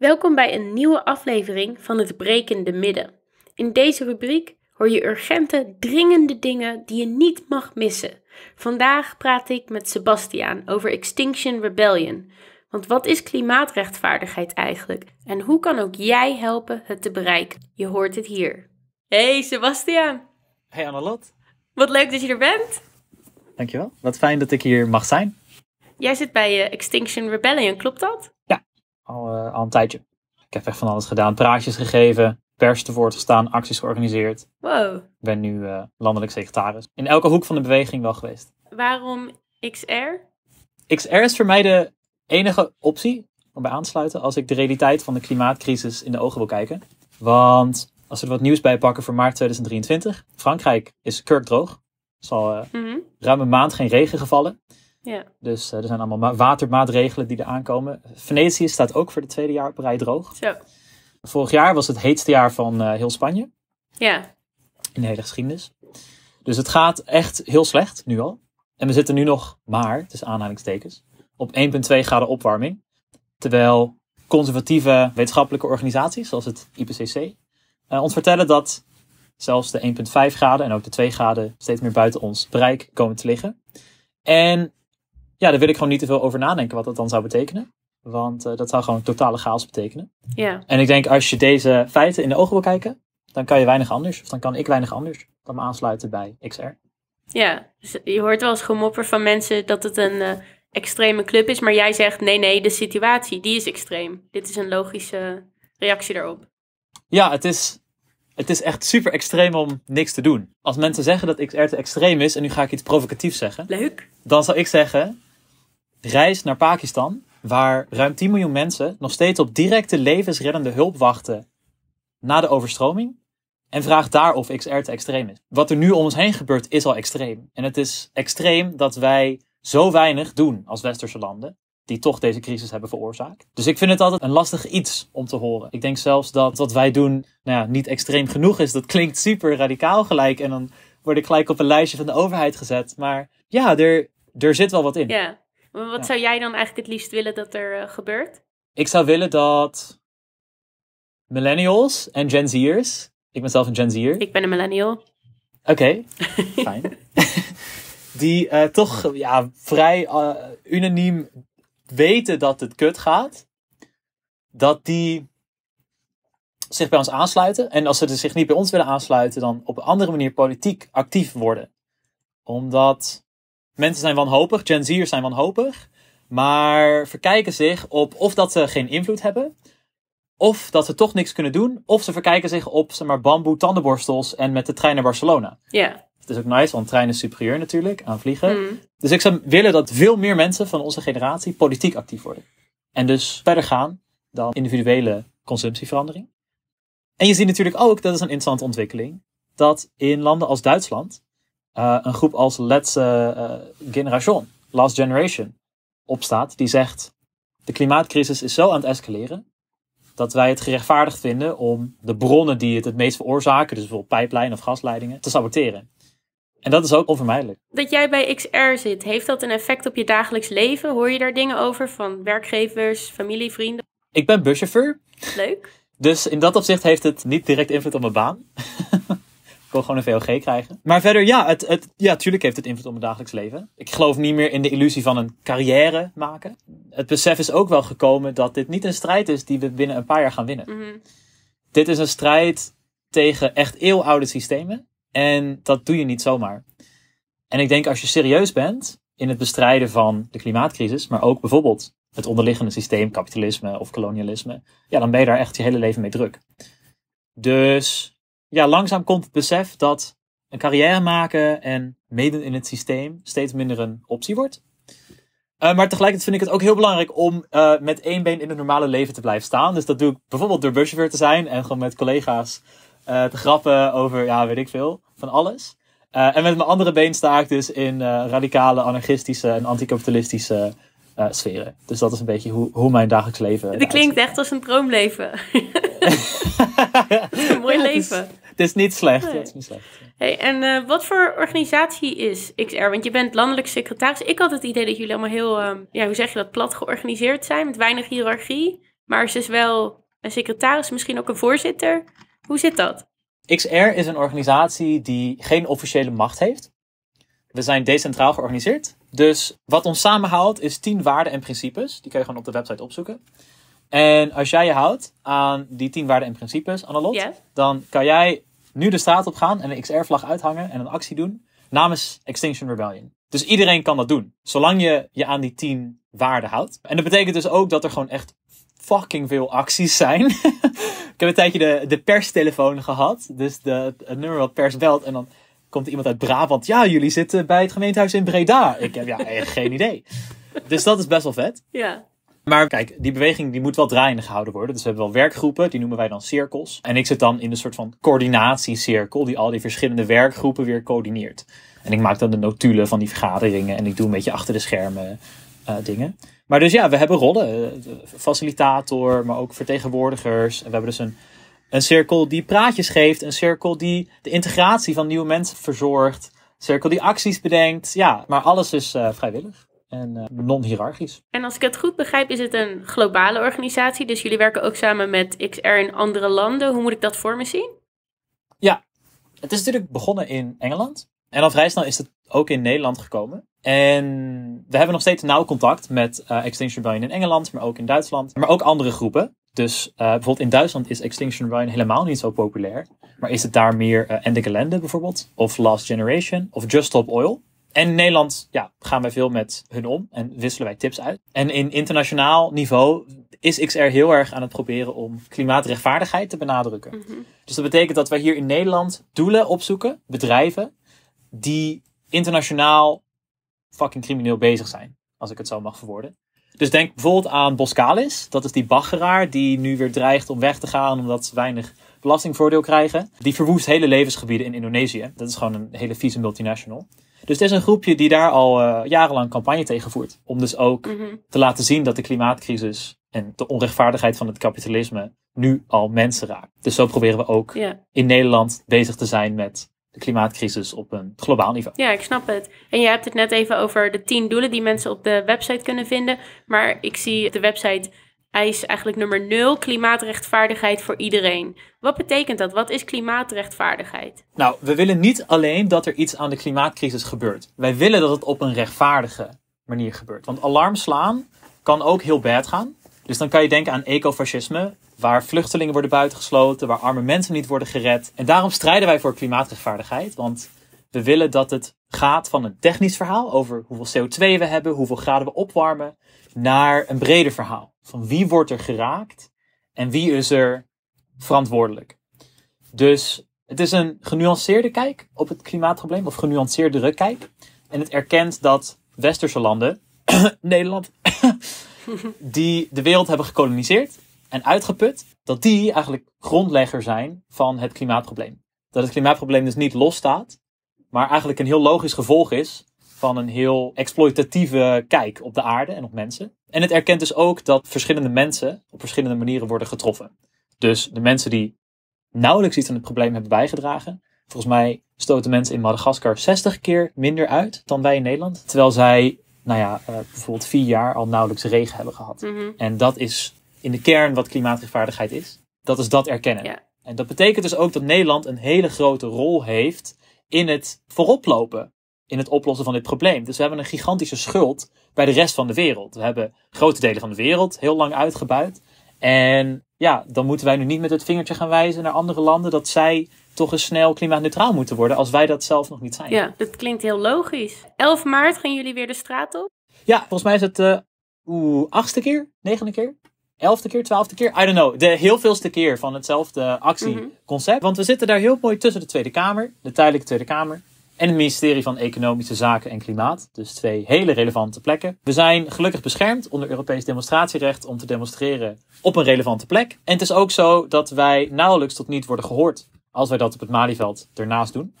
Welkom bij een nieuwe aflevering van het Brekende Midden. In deze rubriek hoor je urgente, dringende dingen die je niet mag missen. Vandaag praat ik met Sebastiaan over Extinction Rebellion. Want wat is klimaatrechtvaardigheid eigenlijk? En hoe kan ook jij helpen het te bereiken? Je hoort het hier. Hey Sebastiaan. Hey Annalot. Wat leuk dat je er bent. Dankjewel. Wat fijn dat ik hier mag zijn. Jij zit bij eh, Extinction Rebellion, klopt dat? Eh, al, een tijdje. Ik heb echt van alles gedaan. Praatjes gegeven, pers te woord gestaan, acties georganiseerd. Wow. Ik ben nu eh, landelijk secretaris. In elke hoek van de beweging wel geweest. Waarom XR? XR is voor mij de enige optie om bij aansluiten als ik de realiteit van de klimaatcrisis in de ogen wil kijken. Want als we er wat nieuws bij pakken voor maart 2023. Frankrijk is kurkdroog. Er is al ruim een maand geen regen gevallen. Ja. Dus eh, er zijn allemaal watermaatregelen die er aankomen. Venetië staat ook voor het tweede jaar op rij droog. Vorig jaar was het heetste jaar van eh, heel Spanje. Ja. In de hele geschiedenis. Dus het gaat echt heel slecht, nu al. En we zitten nu nog maar, tussen aanhalingstekens, op 1,2 graden opwarming. Terwijl conservatieve wetenschappelijke organisaties, zoals het IPCC, eh, ons vertellen dat zelfs de 1,5 graden en ook de 2 graden steeds meer buiten ons bereik komen te liggen. En ja, daar wil ik gewoon niet te veel over nadenken wat dat dan zou betekenen. Want eh, dat zou gewoon totale chaos betekenen. Ja. En ik denk als je deze feiten in de ogen wil kijken, dan kan je weinig anders. Of dan kan ik weinig anders dan me aansluiten bij XR. Ja, dus je hoort wel eens gemopper van mensen dat het een eh, extreme club is. Maar jij zegt nee, nee, de situatie die is extreem. Dit is een logische reactie daarop. Ja, het is, het is echt super extreem om niks te doen. Als mensen zeggen dat XR te extreem is en nu ga ik iets provocatiefs zeggen. Leuk. Dan zou ik zeggen, reis naar Pakistan, waar ruim 10 miljoen mensen nog steeds op directe levensreddende hulp wachten na de overstroming. En vraag daar of XR te extreem is. Wat er nu om ons heen gebeurt is al extreem. En het is extreem dat wij zo weinig doen als westerse landen die toch deze crisis hebben veroorzaakt. Dus ik vind het altijd een lastig iets om te horen. Ik denk zelfs dat wat wij doen nou ja, niet extreem genoeg is. Dat klinkt super radicaal gelijk en dan word ik gelijk op een lijstje van de overheid gezet. Maar ja, er, er zit wel wat in. Ja, wat zou jij dan eigenlijk het liefst willen dat er eh, gebeurt? Ik zou willen dat millennials en Gen Z'ers. Ik ben zelf een Gen Z'er. Ik ben een millennial. Oké, fijn. Die eh, toch ja, vrij eh, unaniem weten dat het kut gaat. Dat die zich bij ons aansluiten. En als ze zich niet bij ons willen aansluiten, dan op een andere manier politiek actief worden. Omdat Mensen zijn wanhopig, Gen Z'ers zijn wanhopig, maar verkijken zich op of dat ze geen invloed hebben, of dat ze toch niks kunnen doen, of ze verkijken zich op zeg maar, bamboe tandenborstels en met de trein naar Barcelona. Ja. Het is ook nice, want trein is superieur natuurlijk aan vliegen. Mm. Dus ik zou willen dat veel meer mensen van onze generatie politiek actief worden. En dus verder gaan dan individuele consumptieverandering. En je ziet natuurlijk ook, dat is een interessante ontwikkeling, dat in landen als Duitsland eh, een groep als Let's eh, eh, Generation, Last Generation, opstaat. Die zegt, de klimaatcrisis is zo aan het escaleren dat wij het gerechtvaardigd vinden om de bronnen die het het meest veroorzaken, dus bijvoorbeeld pijplijnen of gasleidingen, te saboteren. En dat is ook onvermijdelijk. Dat jij bij XR zit, heeft dat een effect op je dagelijks leven? Hoor je daar dingen over van werkgevers, familie, vrienden? Ik ben buschauffeur. Leuk. Dus in dat opzicht heeft het niet direct invloed op mijn baan. Ik wil gewoon een VOG krijgen. Maar verder, ja, het, het, ja, tuurlijk heeft het invloed op mijn dagelijks leven. Ik geloof niet meer in de illusie van een carrière maken. Het besef is ook wel gekomen dat dit niet een strijd is die we binnen een paar jaar gaan winnen. Mhm. Dit is een strijd tegen echt eeuwoude systemen. En dat doe je niet zomaar. En ik denk als je serieus bent in het bestrijden van de klimaatcrisis, maar ook bijvoorbeeld het onderliggende systeem, kapitalisme of kolonialisme, ja, dan ben je daar echt je hele leven mee druk. Dus ja, langzaam komt het besef dat een carrière maken en meedoen in het systeem steeds minder een optie wordt. Eh, maar tegelijkertijd vind ik het ook heel belangrijk om eh, met één been in het normale leven te blijven staan. Dus dat doe ik bijvoorbeeld door buschauffeur te zijn en gewoon met collega's eh, te grappen over, ja, weet ik veel, van alles. en met mijn andere been sta ik dus in radicale, anarchistische en anticapitalistische eh, sferen. Dus dat is een beetje hoe, hoe mijn dagelijks leven. Het klinkt echt als een droomleven. een mooi leven. Het is, niet slecht. het is niet slecht. Hey, en eh, wat voor organisatie is XR? Want je bent landelijk secretaris. Ik had het idee dat jullie allemaal heel, ehm, ja, hoe zeg je dat, plat georganiseerd zijn, met weinig hiërarchie. Maar ze is wel een secretaris, misschien ook een voorzitter. Hoe zit dat? XR is een organisatie die geen officiële macht heeft. We zijn decentraal georganiseerd. Dus wat ons samenhoudt is 10 waarden en principes. Die kun je gewoon op de website opzoeken. En als jij je houdt aan die 10 waarden en principes, Annalot, dan kan jij nu de straat op gaan en een XR-vlag uithangen en een actie doen namens Extinction Rebellion. Dus iedereen kan dat doen, zolang je je aan die 10 waarden houdt. En dat betekent dus ook dat er gewoon echt fucking veel acties zijn. Ik heb een tijdje de, de perstelefoon gehad, dus de, het nummer wat pers belt en dan komt iemand uit Brabant. Ja, jullie zitten bij het gemeentehuis in Breda. Ik heb ja, geen idee. Dus dat is best wel vet. Ja. Maar kijk, die beweging die moet wel draaiende gehouden worden. Dus we hebben wel werkgroepen, die noemen wij dan cirkels. En ik zit dan in een soort van coördinatiecirkel, die al die verschillende werkgroepen weer coördineert. En ik maak dan de notulen van die vergaderingen en ik doe een beetje achter de schermen eh, dingen. Maar dus ja, we hebben rollen. Eh, facilitator, maar ook vertegenwoordigers. En we hebben dus een een cirkel die praatjes geeft, een cirkel die de integratie van nieuwe mensen verzorgt, een cirkel die acties bedenkt. Ja, maar alles is eh, vrijwillig en eh, non-hierarchisch. En als ik het goed begrijp, is het een globale organisatie. Dus jullie werken ook samen met XR in andere landen. Hoe moet ik dat voor me zien? Ja, het is natuurlijk begonnen in Engeland. En al vrij snel is het ook in Nederland gekomen. En we hebben nog steeds nauw contact met uh, Extinction Rebellion in Engeland, maar ook in Duitsland, maar ook andere groepen. Dus eh, bijvoorbeeld in Duitsland is Extinction Run helemaal niet zo populair. Maar is het daar meer uh, eh, Ende Gelände bijvoorbeeld? Of Last Generation? Of Just Stop Oil? En in Nederland ja, gaan wij veel met hun om en wisselen wij tips uit. En in internationaal niveau is XR heel erg aan het proberen om klimaatrechtvaardigheid te benadrukken. Mhm. Dus dat betekent dat wij hier in Nederland doelen opzoeken, bedrijven, die internationaal fucking crimineel bezig zijn. Als ik het zo mag verwoorden. Dus denk bijvoorbeeld aan Boskalis Dat is die baggeraar die nu weer dreigt om weg te gaan omdat ze weinig belastingvoordeel krijgen. Die verwoest hele levensgebieden in Indonesië. Dat is gewoon een hele vieze multinational. Dus het is een groepje die daar al eh, jarenlang campagne tegen voert. Om dus ook mhm. te laten zien dat de klimaatcrisis en de onrechtvaardigheid van het kapitalisme nu al mensen raakt. Dus zo proberen we ook in Nederland bezig te zijn met de klimaatcrisis op een globaal niveau. Ja, ik snap het. En je hebt het net even over de tien doelen die mensen op de website kunnen vinden. Maar ik zie de website eis eigenlijk nummer nul, klimaatrechtvaardigheid voor iedereen. Wat betekent dat? Wat is klimaatrechtvaardigheid? Nou, we willen niet alleen dat er iets aan de klimaatcrisis gebeurt. Wij willen dat het op een rechtvaardige manier gebeurt. Want alarm slaan kan ook heel bad gaan. Dus dan kan je denken aan ecofascisme, waar vluchtelingen worden buitengesloten, waar arme mensen niet worden gered. En daarom strijden wij voor klimaatrechtvaardigheid, want we willen dat het gaat van een technisch verhaal over hoeveel CO2 we hebben, hoeveel graden we opwarmen, naar een breder verhaal van wie wordt er geraakt en wie is er verantwoordelijk. Dus het is een genuanceerde kijk op het klimaatprobleem, of genuanceerdere kijk. En het erkent dat westerse landen, Nederland, die de wereld hebben gekoloniseerd en uitgeput, dat die eigenlijk grondlegger zijn van het klimaatprobleem. Dat het klimaatprobleem dus niet losstaat, maar eigenlijk een heel logisch gevolg is van een heel exploitatieve kijk op de aarde en op mensen. En het erkent dus ook dat verschillende mensen op verschillende manieren worden getroffen. Dus de mensen die nauwelijks iets aan het probleem hebben bijgedragen. Volgens mij stoten mensen in Madagaskar 60 keer minder uit dan wij in Nederland. Terwijl zij nou ja, eh, bijvoorbeeld vier jaar al nauwelijks regen hebben gehad. Mhm. En dat is in de kern wat klimaatrechtvaardigheid is. Dat is dat erkennen. En dat betekent dus ook dat Nederland een hele grote rol heeft in het vooroplopen, in het oplossen van dit probleem. Dus we hebben een gigantische schuld bij de rest van de wereld. We hebben grote delen van de wereld heel lang uitgebuit. En ja, dan moeten wij nu niet met het vingertje gaan wijzen naar andere landen dat zij toch eens snel klimaatneutraal moeten worden als wij dat zelf nog niet zijn. Ja, dat klinkt heel logisch. 11 maart gaan jullie weer de straat op? Ja, volgens mij is het de eh, achtste keer, negende keer, elfde keer, twaalfde keer, I don't know. De heel veelste keer van hetzelfde actieconcept. Mhm. Want we zitten daar heel mooi tussen de Tweede Kamer, de tijdelijke Tweede Kamer. En het ministerie van Economische Zaken en Klimaat. Dus twee hele relevante plekken. We zijn gelukkig beschermd onder Europees demonstratierecht om te demonstreren op een relevante plek. En het is ook zo dat wij nauwelijks tot niet worden gehoord als wij dat op het Malieveld ernaast doen.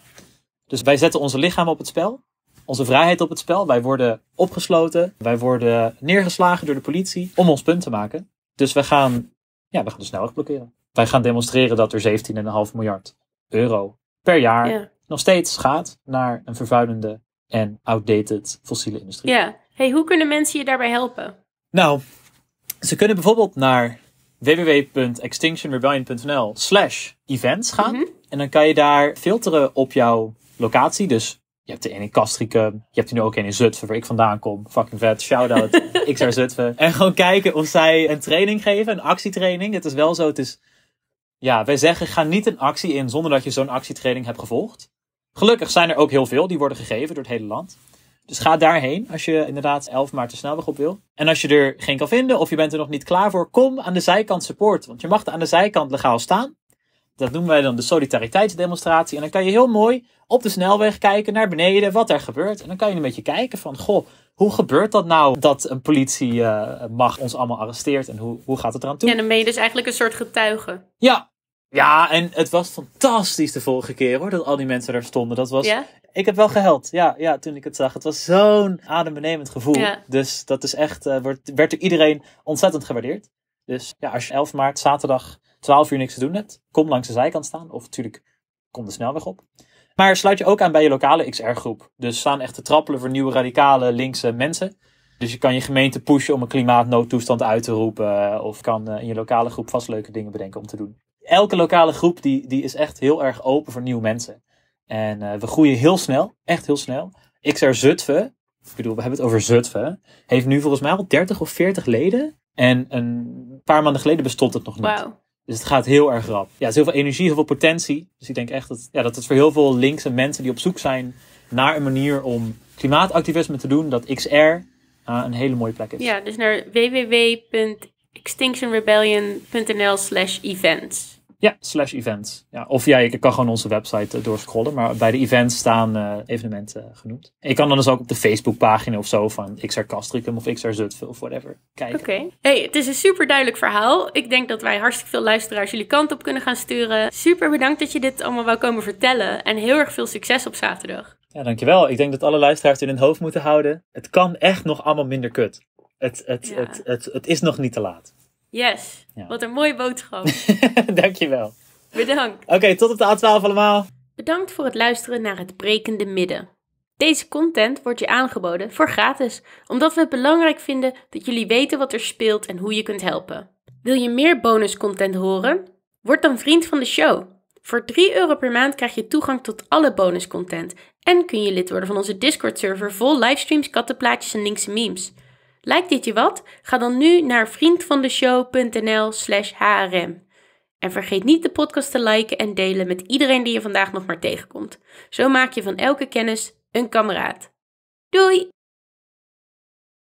Dus wij zetten onze lichaam op het spel, onze vrijheid op het spel. Wij worden opgesloten, wij worden neergeslagen door de politie om ons punt te maken. Dus wij gaan, ja, we gaan de snelweg blokkeren. Wij gaan demonstreren dat er 17,5 miljard euro per jaar nog steeds gaat naar een vervuilende en outdated fossiele industrie. Ja, hey, hoe kunnen mensen je daarbij helpen? Nou, ze kunnen bijvoorbeeld naar www.extinctionrebellion.nl slash events gaan. Mhm. En dan kan je daar filteren op jouw locatie. Dus je hebt er één in Kastrikum. Je hebt er nu ook één in Zutphen, waar ik vandaan kom. Fucking vet. Shout-out. XR Zutphen. En gewoon kijken of zij een training geven. Een actietraining. Het is wel zo. Het is... Ja, wij zeggen ga niet een actie in zonder dat je zo'n actietraining hebt gevolgd. Gelukkig zijn er ook heel veel. Die worden gegeven door het hele land. Dus ga daarheen als je inderdaad 11 maart de snelweg op wil. En als je er geen kan vinden of je bent er nog niet klaar voor, kom aan de zijkant support. Want je mag aan de zijkant legaal staan. Dat noemen wij dan de solidariteitsdemonstratie. En dan kan je heel mooi op de snelweg kijken naar beneden wat er gebeurt. En dan kan je een beetje kijken van, goh, hoe gebeurt dat nou dat een politiemacht eh, uh, ons allemaal arresteert en hoe, hoe gaat het eraan toe? En dan ben je dus eigenlijk een soort getuige. Ja, ja, en het was fantastisch de vorige keer hoor, dat al die mensen daar stonden. Dat was, ja? Ik heb wel geheld, ja, ja, toen ik het zag. Het was zo'n adembenemend gevoel. Ja. Dus dat is echt, uh, werd door iedereen ontzettend gewaardeerd. Dus ja, als je 11 maart, zaterdag, 12 uur niks te doen hebt, kom langs de zijkant staan. Of natuurlijk, kom de snelweg op. Maar sluit je ook aan bij je lokale XR-groep. Dus staan echt te trappelen voor nieuwe radicale linkse mensen. Dus je kan je gemeente pushen om een klimaatnoodtoestand uit te roepen. Eh, of kan eh, in je lokale groep vast leuke dingen bedenken om te doen elke lokale groep die, die is echt heel erg open voor nieuwe mensen. En eh, we groeien heel snel, echt heel snel. XR Zutphen, ik bedoel, we hebben het over Zutphen, heeft nu volgens mij al 30 of 40 leden. En een paar maanden geleden bestond het nog niet. Dus het gaat heel erg rap. Ja, er is heel veel energie, heel veel potentie. Dus ik denk echt dat, ja, dat het voor heel veel linkse mensen die op zoek zijn naar een manier om klimaatactivisme te doen, dat XR eh, een hele mooie plek is. Ja, dus naar www.extinctionrebellion.nl slash events. Ja, slash events. Ja, of ja, ik kan gewoon onze website eh, door scrollen, maar bij de events staan eh, evenementen eh, genoemd. Ik je kan dan dus ook op de Facebookpagina of zo van XR Castricum of XR zult of whatever kijken. Oké. Hey, het is een super duidelijk verhaal. Ik denk dat wij hartstikke veel luisteraars jullie kant op kunnen gaan sturen. Super bedankt dat je dit allemaal wou komen vertellen en heel erg veel succes op zaterdag. Ja, dankjewel. Ik denk dat alle luisteraars in hun hoofd moeten houden. Het kan echt nog allemaal minder kut. Het, het, het, het, het is nog niet te laat. Yes, wat een mooie boodschap. Dankjewel. Bedankt. Oké, tot op de A12 allemaal. Bedankt voor het luisteren naar het Brekende Midden. Deze content wordt je aangeboden voor gratis, omdat we het belangrijk vinden dat jullie weten wat er speelt en hoe je kunt helpen. Wil je meer bonuscontent horen? Word dan vriend van de show. Voor 3 euro per maand krijg je toegang tot alle bonuscontent en kun je lid worden van onze Discord-server vol livestreams, kattenplaatjes en linkse memes. Lijkt dit je wat? Ga dan nu naar vriendvandeshow.nl/slash hrm. En vergeet niet de podcast te liken en delen met iedereen die je vandaag nog maar tegenkomt. Zo maak je van elke kennis een kameraad. Doei!